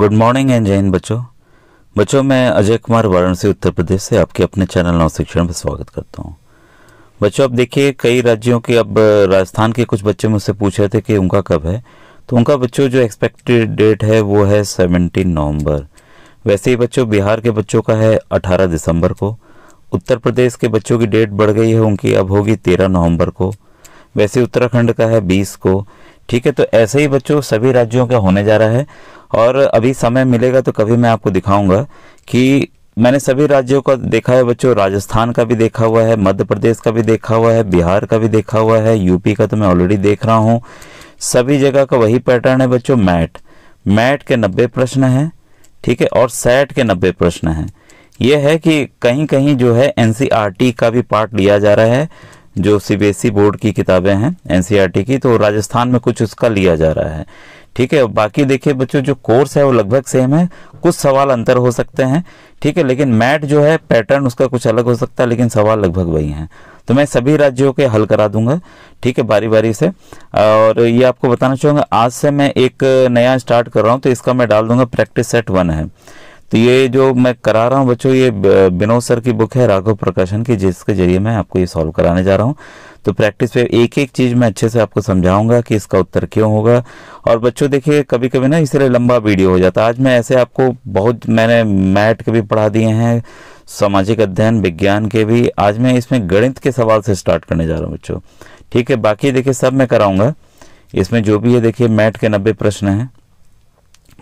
good morning and Jain बच्चों बच्चों मैं अजय कुमार वाराणसी उत्तर प्रदेश से आपके अपने चैनल नव शिक्षण में स्वागत करता हूँ बच्चों अब देखिए कई राज्यों के अब राजस्थान के कुछ बच्चे मुझसे पूछ रहे थे कि उनका कब है तो उनका बच्चों जो एक्सपेक्टेड डेट है वो है सेवनटीन नवम्बर वैसे ही बच्चों बिहार के बच्चों का है अठारह दिसंबर को उत्तर प्रदेश के बच्चों की डेट बढ़ गई है उनकी अब होगी तेरह नवम्बर को वैसे उत्तराखंड का है बीस को ठीक है तो ऐसे ही बच्चों सभी राज्यों का होने जा रहा है और अभी समय मिलेगा तो कभी मैं आपको दिखाऊंगा कि मैंने सभी राज्यों का देखा है बच्चों राजस्थान का भी देखा हुआ है मध्य प्रदेश का भी देखा हुआ है बिहार का भी देखा हुआ है यूपी का तो मैं ऑलरेडी देख रहा हूँ सभी जगह का वही पैटर्न है बच्चों मैट मैट के नब्बे प्रश्न हैं ठीक है और सेट के नब्बे प्रश्न हैं यह है कि कहीं कहीं जो है एनसीईआरटी e का भी पार्ट लिया जा रहा है जो सीबीएसई बोर्ड e की किताबें हैं एनसीआरटी e की तो राजस्थान में कुछ उसका लिया जा रहा है ठीक है बाकी देखिए बच्चों जो कोर्स है वो लगभग सेम है कुछ सवाल अंतर हो सकते हैं ठीक है लेकिन मैट जो है पैटर्न उसका कुछ अलग हो सकता है लेकिन सवाल लगभग वही हैं तो मैं सभी राज्यों के हल करा दूंगा ठीक है बारी बारी से और ये आपको बताना चाहूँगा आज से मैं एक नया स्टार्ट कर रहा हूँ तो इसका मैं डाल दूंगा प्रैक्टिस सेट वन है तो ये जो मैं करा रहा हूँ बच्चों ये विनोद सर की बुक है राघव प्रकाशन की जिसके जरिए मैं आपको ये सॉल्व कराने जा रहा हूँ तो प्रैक्टिस पे एक एक चीज मैं अच्छे से आपको समझाऊंगा कि इसका उत्तर क्यों होगा और बच्चों देखिए कभी कभी ना इसलिए लंबा वीडियो हो जाता है आज मैं ऐसे आपको बहुत मैंने मैट के भी पढ़ा दिए हैं सामाजिक अध्ययन विज्ञान के भी आज मैं इसमें गणित के सवाल से स्टार्ट करने जा रहा हूँ बच्चों ठीक है बाकी देखिए सब मैं कराऊंगा इसमें जो भी है देखिए मैट के नब्बे प्रश्न हैं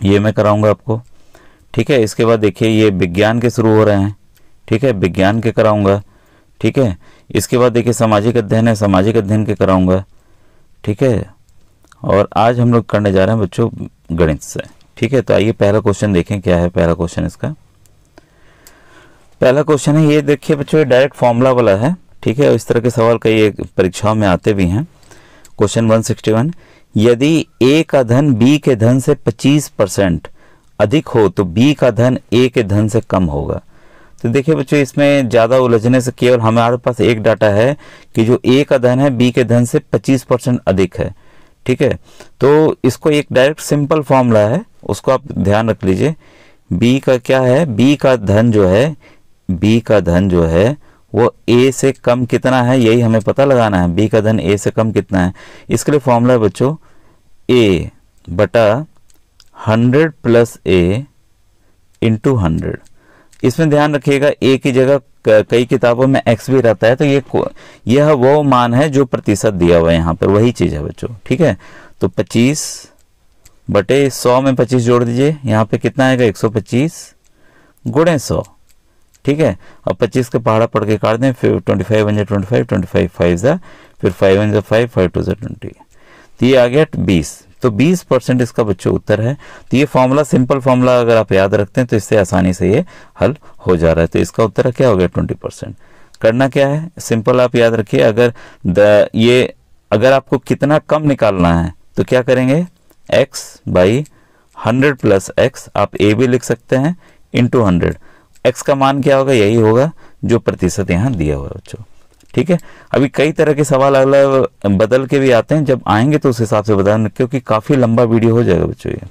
ये मैं कराऊंगा आपको ठीक है इसके बाद देखिए ये विज्ञान के शुरू हो रहे हैं ठीक है विज्ञान के कराऊंगा ठीक है इसके बाद देखिए सामाजिक अध्ययन है सामाजिक अध्ययन के कराऊंगा ठीक है और आज हम लोग करने जा रहे हैं बच्चों गणित से ठीक है तो आइए पहला क्वेश्चन देखें क्या है पहला क्वेश्चन इसका पहला क्वेश्चन है ये देखिए बच्चों डायरेक्ट फॉर्मूला वाला है ठीक है इस तरह के सवाल कई परीक्षाओं में आते भी हैं क्वेश्चन वन सिक्सटी वन यदि ए का धन बी के धन से पच्चीस परसेंट अधिक हो तो बी का धन ए के धन से कम होगा तो देखिए बच्चों इसमें ज़्यादा उलझने से केवल हमारे पास एक डाटा है कि जो ए का धन है बी के धन से 25 परसेंट अधिक है ठीक है तो इसको एक डायरेक्ट सिंपल फॉर्मूला है उसको आप ध्यान रख लीजिए बी का क्या है बी का धन जो है बी का धन जो है वो ए से कम कितना है यही हमें पता लगाना है बी का धन ए से कम कितना है इसके लिए फॉर्मूला है बच्चों ए बटा hundred plus A into hundred इसमें ध्यान रखिएगा ए की जगह कई किताबों में एक्स भी रहता है तो ये यह वो मान है जो प्रतिशत दिया हुआ है यहाँ पर वही चीज़ है बच्चों ठीक है तो पच्चीस बटे सौ में पच्चीस जोड़ दीजिए यहाँ पे कितना आएगा एक सौ पच्चीस गुड़े सौ ठीक है अब पच्चीस का पहाड़ा पढ़ के काट दें फिर twenty five one twenty five twenty five five फिर फाइव वन जो फाइव फाइव टू जो ट्वेंटी तो ये आ गया बीस तो 20 परसेंट इसका बच्चों उत्तर है तो ये फॉर्मूला सिंपल फॉर्मूला अगर आप याद रखते हैं तो इससे आसानी से ये हल हो जा रहा है तो इसका उत्तर क्या हो गया ट्वेंटी परसेंट करना क्या है सिंपल आप याद रखिए अगर द ये अगर आपको कितना कम निकालना है तो क्या करेंगे X by hundred plus X आप ए भी लिख सकते हैं इंटू हंड्रेड एक्स का मान क्या होगा यही होगा जो प्रतिशत यहाँ दिया हुआ है बच्चों ठीक है अभी कई तरह के सवाल अलग बदल के भी आते हैं जब आएंगे तो उस हिसाब से बताना क्योंकि काफ़ी लंबा वीडियो हो जाएगा बच्चों ये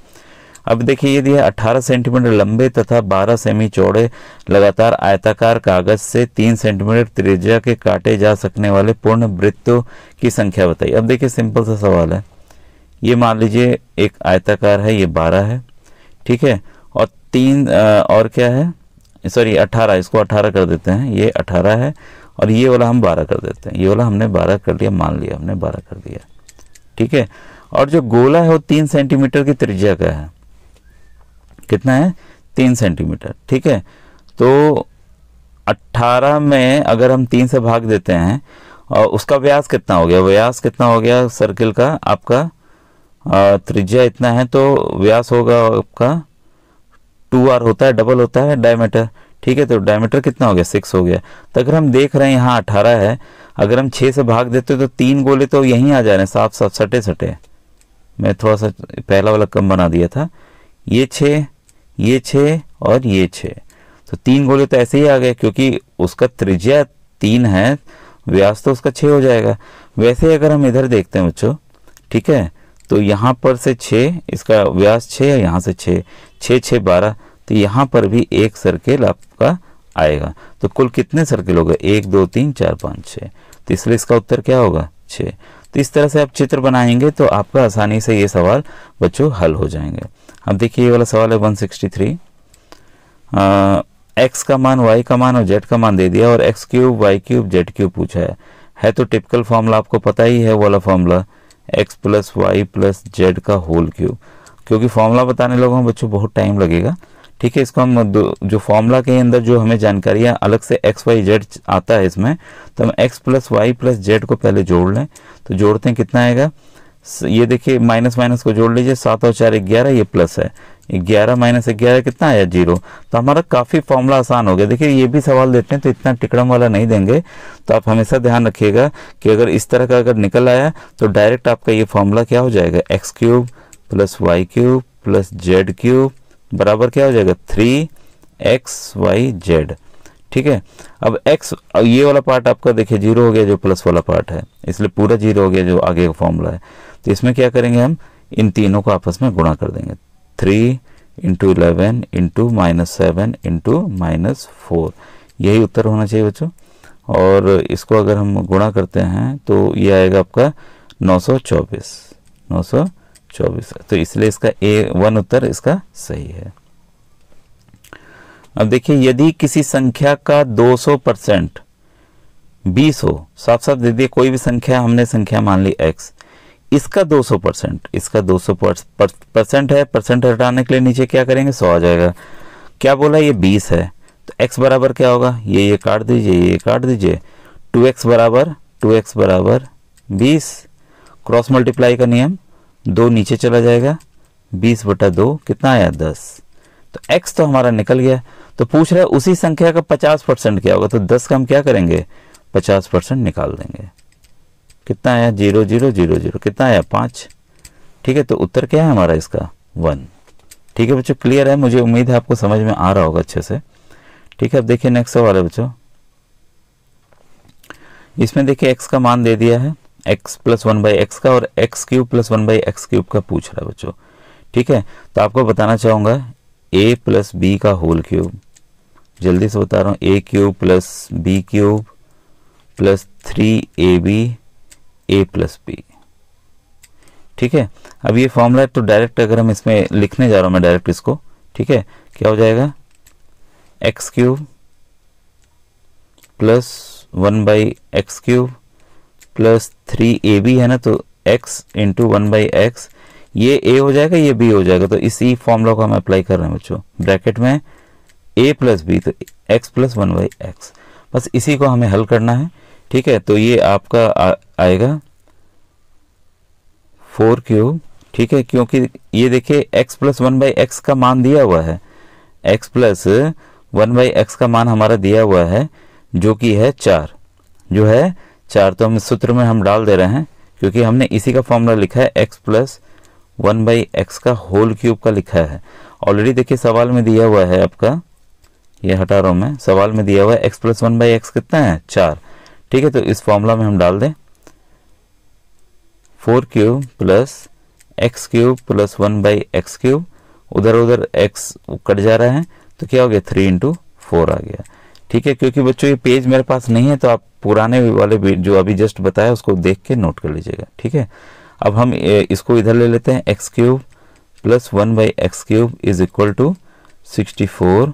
अब देखिए ये दिया 18 सेंटीमीटर लंबे तथा 12 सेमी चौड़े लगातार आयताकार कागज से 3 सेंटीमीटर त्रिज्या के काटे जा सकने वाले पूर्ण वृत्तों की संख्या बताइए अब देखिए सिंपल सा सवाल है ये मान लीजिए एक आयताकार है ये 12 है ठीक है और तीन और क्या है सॉरी 18 इसको 18 कर देते हैं ये 18 है और ये वाला हम बारह कर देते हैं ये वाला हमने बारह कर लिया मान लिया हमने बारह कर दिया ठीक है और जो गोला है वो तीन सेंटीमीटर की त्रिज्या का है कितना है तीन सेंटीमीटर ठीक है तो अट्ठारह में अगर हम तीन से भाग देते हैं और उसका व्यास कितना हो गया व्यास कितना हो गया सर्किल का आपका त्रिज्या इतना है तो व्यास होगा आपका टू आर होता है डबल होता है डायमीटर ठीक है तो डायमीटर कितना हो गया सिक्स हो गया तो अगर हम देख रहे हैं यहाँ अठारह है अगर हम छः से भाग देते तो तीन गोले तो यहीं आ जा रहे हैं साफ साफ सटे सटे मैं थोड़ा सा पहला वाला कम बना दिया था ये छः ये छः और ये छः तो तीन गोले तो ऐसे ही आ गए क्योंकि उसका त्रिज्या तीन है व्यास तो उसका छः हो जाएगा वैसे अगर हम इधर देखते हैं बच्चों ठीक है तो यहाँ पर से छः इसका व्यास छः है यहाँ से छः छः छः बारह तो यहाँ पर भी एक सर्किल आपका आएगा तो कुल कितने सर्किल हो गए एक दो तीन चार पाँच छः तो इसलिए इसका उत्तर क्या होगा छः तो इस तरह से आप चित्र बनाएंगे तो आपका आसानी से ये सवाल बच्चों हल हो जाएंगे अब देखिए ये वाला सवाल है वन एक्स का मान वाई का मान और जेड का मान दे दिया और X cube Y cube Z cube पूछा है है तो टिपिकल फार्मूला आपको पता ही है वाला formula X plus Y plus Z का होल क्यूब क्योंकि फार्मूला बताने लोगों में बच्चों बहुत टाइम लगेगा ठीक है इसको हम जो फॉर्मूला के अंदर जो हमें है अलग से एक्स वाई जेड आता है इसमें तो हम X plus Y plus Z को पहले जोड़ लें तो जोड़ते हैं कितना आएगा ये देखिए माइनस माइनस को जोड़ लीजिए सात और चार ग्यारह ये प्लस है ग्यारह माइनस ग्यारह कितना आया जीरो तो हमारा काफ़ी फॉर्मूला आसान हो गया देखिए ये भी सवाल देते हैं तो इतना टिकड़म वाला नहीं देंगे तो आप हमेशा ध्यान रखिएगा कि अगर इस तरह का अगर निकल आया तो डायरेक्ट आपका ये फॉर्मूला क्या हो जाएगा X cube plus Y cube plus Z cube बराबर क्या हो जाएगा थ्री एक्स वाई जेड ठीक है अब एक्स ये वाला पार्ट आपका देखिए जीरो हो गया जो प्लस वाला पार्ट है इसलिए पूरा जीरो हो गया जो आगे का फॉर्मूला है तो इसमें क्या करेंगे हम इन तीनों को आपस में गुणा कर देंगे three into eleven into minus seven into minus four यही उत्तर होना चाहिए बच्चों और इसको अगर हम गुणा करते हैं तो ये आएगा आपका नौ सौ चौबीस नौ सौ चौबीस तो इसलिए इसका ए वन उत्तर इसका सही है अब देखिए यदि किसी संख्या का 200 परसेंट बीस हो साफ साफ दे दिए कोई भी संख्या हमने संख्या मान ली एक्स इसका 200 परसेंट इसका 200 परसेंट है परसेंट हटाने के लिए नीचे क्या करेंगे सौ आ जाएगा क्या बोला ये 20 है तो एक्स बराबर क्या होगा ये ये काट दीजिए ये काट दीजिए एक्स बराबर एक्स बराबर बीस क्रॉस मल्टीप्लाई का नियम दो नीचे चला जाएगा बीस बटा दो कितना आया दस तो एक्स तो हमारा निकल गया तो पूछ रहा है उसी संख्या का पचास परसेंट क्या होगा तो दस का हम क्या करेंगे पचास परसेंट निकाल देंगे कितना आया जीरो जीरो जीरो जीरो कितना आया पाँच ठीक है तो उत्तर क्या है हमारा इसका वन ठीक है बच्चों क्लियर है मुझे उम्मीद है आपको समझ में आ रहा होगा अच्छे से ठीक है अब देखिए नेक्स्ट सवाल है बच्चों इसमें देखिए एक्स का मान दे दिया है X plus one by X का और X cube plus one by X cube का पूछ रहा है बच्चों ठीक है तो आपको बताना चाहूंगा ए प्लस बी का होल क्यूब जल्दी से बता रहा हूँ A cube plus B cube plus three A B A plus B ठीक है अब ये फॉर्मूला तो डायरेक्ट अगर हम इसमें लिखने जा रहा हूँ मैं डायरेक्ट इसको ठीक है क्या हो जाएगा X cube plus one by X cube plus three A B है ना तो X into one by X ये ए हो जाएगा ये बी हो जाएगा तो इसी फॉर्मूला को हम अप्लाई कर रहे हैं बच्चों ब्रैकेट में ए प्लस बी तो X plus one by X बस इसी को हमें हल करना है ठीक है तो ये आपका आ, आएगा फोर क्यूब ठीक है क्योंकि ये देखिए X plus one by X का मान दिया हुआ है X plus one by X का मान हमारा दिया हुआ है जो कि है चार जो है चार तो हम सूत्र में हम डाल दे रहे हैं क्योंकि हमने इसी का फॉर्मूला लिखा है X plus one by X का होल क्यूब का लिखा है ऑलरेडी देखिए सवाल में दिया हुआ है आपका ये हटा रहा हूँ मैं सवाल में दिया हुआ है X plus one by X कितना है चार ठीक है तो इस फॉर्मूला में हम डाल दें four cube plus X cube plus one by X cube उधर उधर एक्स कट जा रहा है तो क्या हो गया थ्री इंटू फोर आ गया ठीक है क्योंकि बच्चों ये पेज मेरे पास नहीं है तो आप पुराने वाले जो अभी जस्ट बताया उसको देख के नोट कर लीजिएगा ठीक है अब हम इसको इधर ले लेते हैं X cube plus one by X cube is equal to sixty four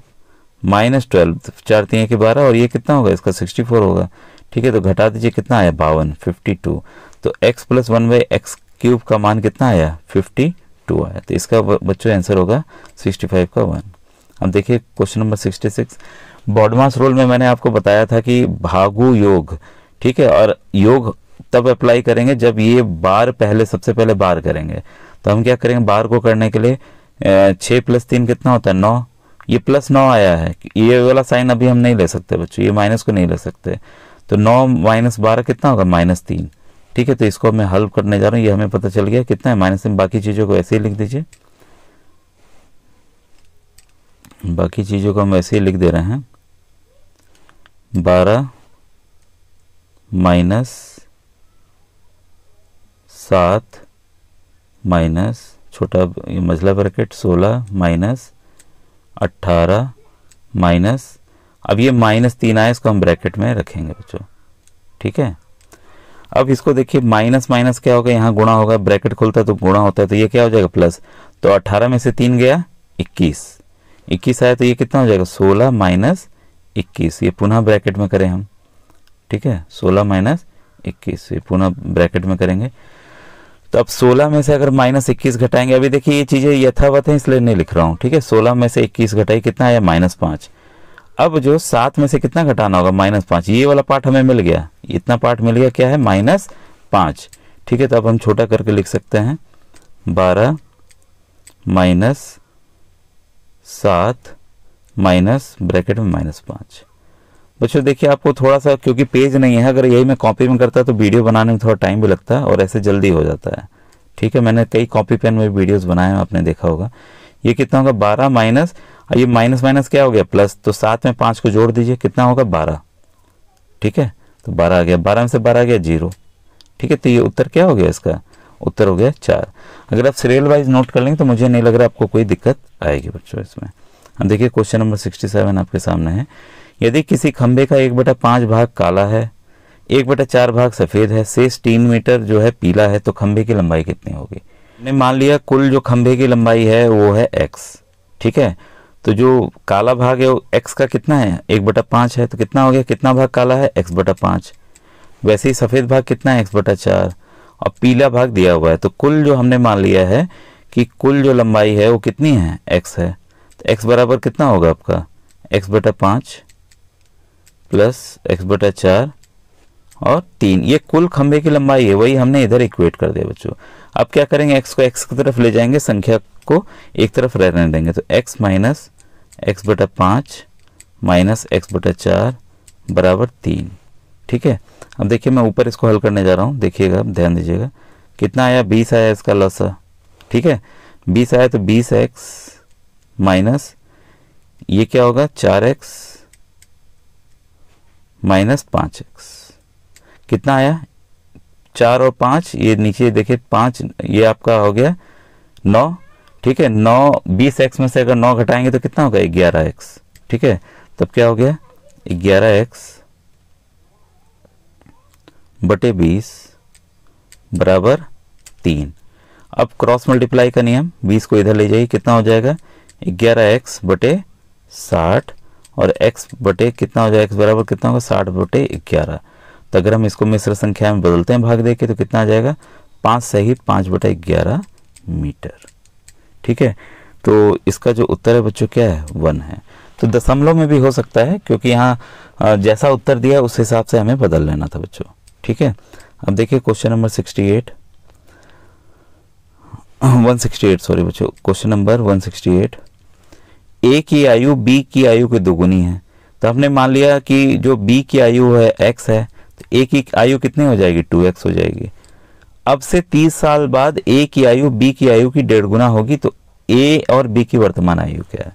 minus twelve चार तीन के बारह और ये कितना होगा इसका सिक्सटी फोर होगा ठीक है तो घटा दीजिए कितना आया बावन फिफ्टी टू तो X plus one by X cube का मान कितना आया फिफ्टी टू आया तो इसका बच्चों आंसर होगा सिक्सटी फाइव का वन अब देखिए question number sixty six BODMAS rule में मैंने आपको बताया था कि भागु योग ठीक है और योग तब अप्लाई करेंगे जब ये बार पहले सबसे पहले बार करेंगे तो हम क्या करेंगे बार को करने के लिए छः प्लस तीन कितना होता है नौ ये प्लस नौ आया है ये वाला साइन अभी हम नहीं ले सकते बच्चों ये माइनस को नहीं ले सकते तो नौ माइनस बारह कितना होगा माइनस तीन ठीक है तो इसको मैं हल करने जा रहा हूँ ये हमें पता चल गया कितना है माइनस तीन बाकी चीज़ों को ऐसे ही लिख दीजिए बाकी चीज़ों को हम ऐसे ही लिख दे रहे हैं बारह माइनस सात माइनस छोटा मजला ब्रैकेट सोलह माइनस अट्ठारह माइनस अब ये माइनस तीन आए इसको हम ब्रैकेट में रखेंगे बच्चों ठीक है अब इसको देखिए माइनस माइनस क्या होगा यहाँ गुणा होगा ब्रैकेट खुलता है तो गुणा होता है तो ये क्या हो जाएगा प्लस तो अट्ठारह में से तीन गया इक्कीस इक्कीस आया तो ये कितना हो जाएगा सोलह माइनस इक्कीस ये पुनः ब्रैकेट में करें हम ठीक है सोलह माइनस इक्कीस ये पुनः ब्रैकेट में करेंगे तो अब 16 में से अगर माइनस इक्कीस घटाएंगे अभी देखिए ये चीज़ें यथावत है इसलिए नहीं लिख रहा हूँ ठीक है 16 में से 21 घटाई कितना आया माइनस पांच अब जो सात में से कितना घटाना होगा माइनस पांच ये वाला पार्ट हमें मिल गया इतना पार्ट मिल गया क्या है माइनस पांच ठीक है तो अब हम छोटा करके लिख सकते हैं बारह माइनस सात माइनस ब्रैकेट में माइनस पाँच बच्चों देखिए आपको थोड़ा सा क्योंकि पेज नहीं है अगर यही मैं कॉपी में करता तो वीडियो बनाने में थोड़ा टाइम भी लगता है और ऐसे जल्दी हो जाता है ठीक है मैंने कई कॉपी पेन में वीडियोज़ बनाए हैं आपने देखा होगा ये कितना होगा बारह माइनस ये माइनस माइनस क्या हो गया प्लस तो सात में पाँच को जोड़ दीजिए कितना होगा बारह ठीक है तो बारह आ गया बारह में से बारह आ गया जीरो ठीक है तो ये उत्तर क्या हो गया इसका उत्तर हो गया चार अगर आप सीरियल वाइज नोट कर लेंगे तो मुझे नहीं लग रहा आपको कोई दिक्कत आएगी बच्चों इसमें देखिए क्वेश्चन नंबर सिक्सटी सेवन आपके सामने है यदि किसी खंबे का एक बटा पांच भाग काला है एक बटा चार भाग सफ़ेद है शेष तीन मीटर जो है पीला है तो खंबे की लंबाई कितनी होगी हमने मान लिया कुल जो खंबे की लंबाई है वो है एक्स ठीक है तो जो काला भाग है वो एक्स का कितना है एक बटा पांच है तो कितना हो गया कितना भाग काला है एक्स बटा पांच वैसे ही सफ़ेद भाग कितना है एक्स बटा चार और पीला भाग दिया हुआ है तो कुल जो हमने मान लिया है कि कुल जो लंबाई है वो कितनी है एक्स है एक्स बराबर कितना होगा आपका एक्स बटा पाँच प्लस एक्स बटा चार और तीन ये कुल खंभे की लंबाई है वही हमने इधर इक्वेट कर दिया बच्चों अब क्या करेंगे एक्स को एक्स की तरफ ले जाएंगे संख्या को एक तरफ रहने देंगे तो एक्स माइनस एक्स बटा पाँच माइनस एक्स बटा चार बराबर तीन ठीक है अब देखिए मैं ऊपर इसको हल करने जा रहा हूँ देखिएगा ध्यान दीजिएगा कितना आया बीस आया इसका लसा ठीक है बीस आया तो बीस एक्स माइनस ये क्या होगा चार एक्स माइनस पाँच एक्स कितना आया चार और पाँच ये नीचे देखिए पाँच ये आपका हो गया नौ ठीक है नौ बीस एक्स में से अगर नौ घटाएंगे तो कितना होगा ग्यारह एक्स ठीक है तब क्या हो गया ग्यारह एक्स बटे बीस बराबर तीन अब क्रॉस मल्टीप्लाई का नियम बीस को इधर ले जाइए कितना हो जाएगा ग्यारह एक्स बटे साठ और x बटे कितना हो जाए x बराबर कितना होगा साठ बटे ग्यारह तो अगर हम इसको मिश्र संख्या में बदलते हैं भाग देके तो कितना आ जाएगा पाँच सही पाँच बटे ग्यारह मीटर ठीक है तो इसका जो उत्तर है बच्चों क्या है वन है तो दशमलव में भी हो सकता है क्योंकि यहाँ जैसा उत्तर दिया उस हिसाब से हमें बदल लेना था बच्चों ठीक है अब देखिए question number sixty eight one sixty eight sorry बच्चों question number one sixty eight A की आयु बी की आयु के दोगुनी है तो हमने मान लिया कि जो बी की आयु है एक्स है तो ए की आयु कितनी हो जाएगी टू एक्स हो जाएगी अब से तीस साल बाद ए की आयु बी की आयु की डेढ़ गुना होगी तो ए और बी की वर्तमान आयु क्या है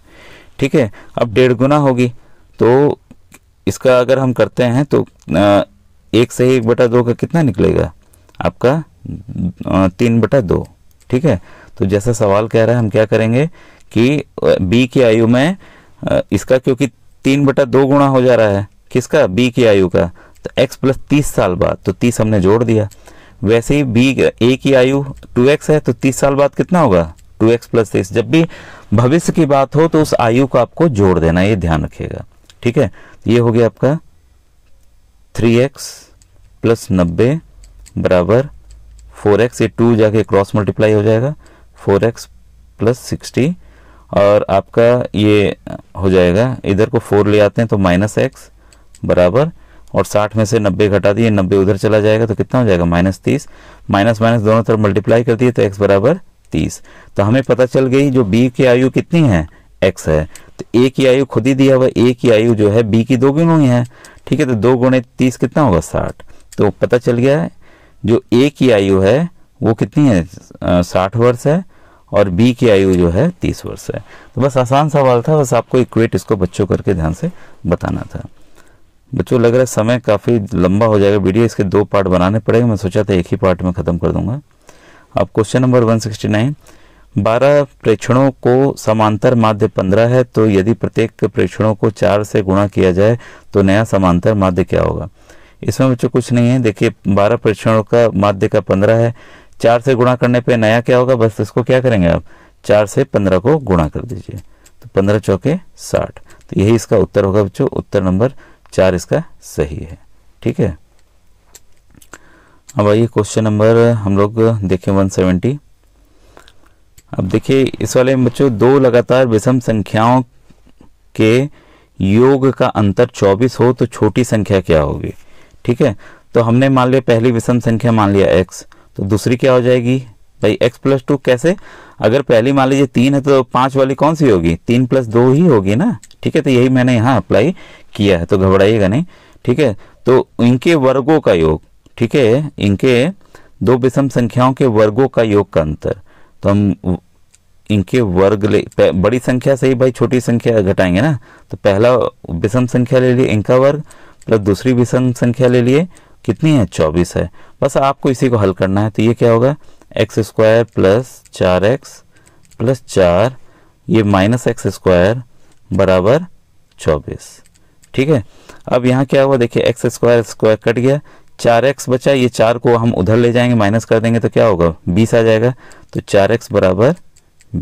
ठीक है अब डेढ़ गुना होगी तो इसका अगर हम करते हैं तो एक से एक बटा दो का कितना निकलेगा आपका तीन बटा दो ठीक है तो जैसा सवाल कह रहा है हम क्या करेंगे कि बी की आयु में इसका क्योंकि तीन बटा दो गुणा हो जा रहा है किसका बी की आयु का तो एक्स प्लस तीस साल बाद तो तीस हमने जोड़ दिया वैसे ही बी ए की आयु टू एक्स है तो तीस साल बाद कितना होगा टू एक्स प्लस तीस जब भी भविष्य की बात हो तो उस आयु को आपको जोड़ देना ये ध्यान रखिएगा ठीक है ये हो गया आपका थ्री एक्स प्लस नब्बे बराबर फोर एक्स ये टू जाके क्रॉस मल्टीप्लाई हो जाएगा फोर एक्स प्लस सिक्सटी और आपका ये हो जाएगा इधर को फोर ले आते हैं तो माइनस एक्स बराबर और साठ में से नब्बे घटा दिए नब्बे उधर चला जाएगा तो कितना हो जाएगा माइनस तीस माइनस माइनस दोनों तरफ मल्टीप्लाई कर दिए तो एक्स बराबर तीस तो हमें पता चल गई जो बी की आयु कितनी है एक्स है तो ए की आयु खुद ही दिया हुआ ए की आयु जो है बी की दो गुणों ही है ठीक है तो दो गुणे तीस कितना होगा साठ तो पता चल गया है जो ए की आयु है वो कितनी है साठ वर्ष है और बी की आयु जो है तीस वर्ष है तो बस आसान सवाल था बस आपको इक्वेट इसको बच्चों करके ध्यान से बताना था बच्चों लग रहा है समय काफ़ी लंबा हो जाएगा वीडियो इसके दो पार्ट बनाने पड़ेंगे मैं सोचा था एक ही पार्ट में ख़त्म कर दूंगा अब क्वेश्चन नंबर 169 बारह प्रेक्षणों को समांतर माध्य पंद्रह है तो यदि प्रत्येक प्रेक्षणों को चार से गुणा किया जाए तो नया समांतर माध्य क्या होगा इसमें बच्चों कुछ नहीं है देखिए बारह परीक्षणों का माध्य का पंद्रह है चार से गुणा करने पे नया क्या होगा बस इसको क्या करेंगे आप चार से पंद्रह को गुणा कर दीजिए तो पंद्रह चौके साठ तो यही इसका उत्तर होगा बच्चों उत्तर नंबर चार इसका सही है ठीक है अब आइए क्वेश्चन नंबर हम लोग देखें वन सेवेंटी अब देखिए इस वाले में बच्चों दो लगातार विषम संख्याओं के योग का अंतर 24 हो तो छोटी संख्या क्या होगी ठीक है तो हमने मान लिया पहली विषम संख्या मान लिया एक्स तो दूसरी क्या हो जाएगी भाई एक्स प्लस टू कैसे अगर पहली मान लीजिए तीन है तो पांच वाली कौन सी होगी तीन प्लस दो ही होगी ना ठीक है तो यही मैंने यहाँ अप्लाई किया है तो घबराइएगा नहीं ठीक है तो इनके वर्गों का योग ठीक है इनके दो विषम संख्याओं के वर्गों का योग का अंतर तो हम इनके वर्ग ले बड़ी संख्या से ही भाई छोटी संख्या घटाएंगे ना तो पहला विषम संख्या ले लिए इनका वर्ग मतलब दूसरी विषम संख्या ले लिए कितनी है चौबीस है बस आपको इसी को हल करना है तो ये क्या होगा एक्स स्क्वायर प्लस चार एक्स प्लस चार ये माइनस एक्स स्क्वायर बराबर चौबीस ठीक है अब यहाँ क्या हुआ देखिए एक्स स्क्वायर स्क्वायर कट गया चार एक्स बचा ये चार को हम उधर ले जाएंगे माइनस कर देंगे तो क्या होगा बीस आ जाएगा तो चार एक्स बराबर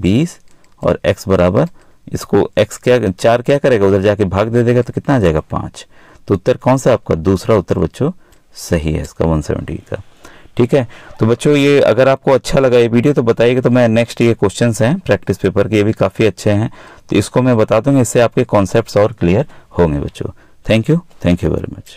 बीस और एक्स बराबर इसको एक्स क्या चार क्या करेगा उधर जाके भाग दे देगा तो कितना आ जाएगा पाँच तो उत्तर कौन सा आपका दूसरा उत्तर बच्चों सही है इसका वन सेवेंटी का ठीक है तो बच्चों ये अगर आपको अच्छा लगा ये वीडियो तो बताइएगा तो मैं नेक्स्ट ये क्वेश्चन हैं प्रैक्टिस पेपर के ये भी काफ़ी अच्छे हैं तो इसको मैं बता दूंगा इससे आपके कॉन्सेप्ट और क्लियर होंगे बच्चों thank you thank you very much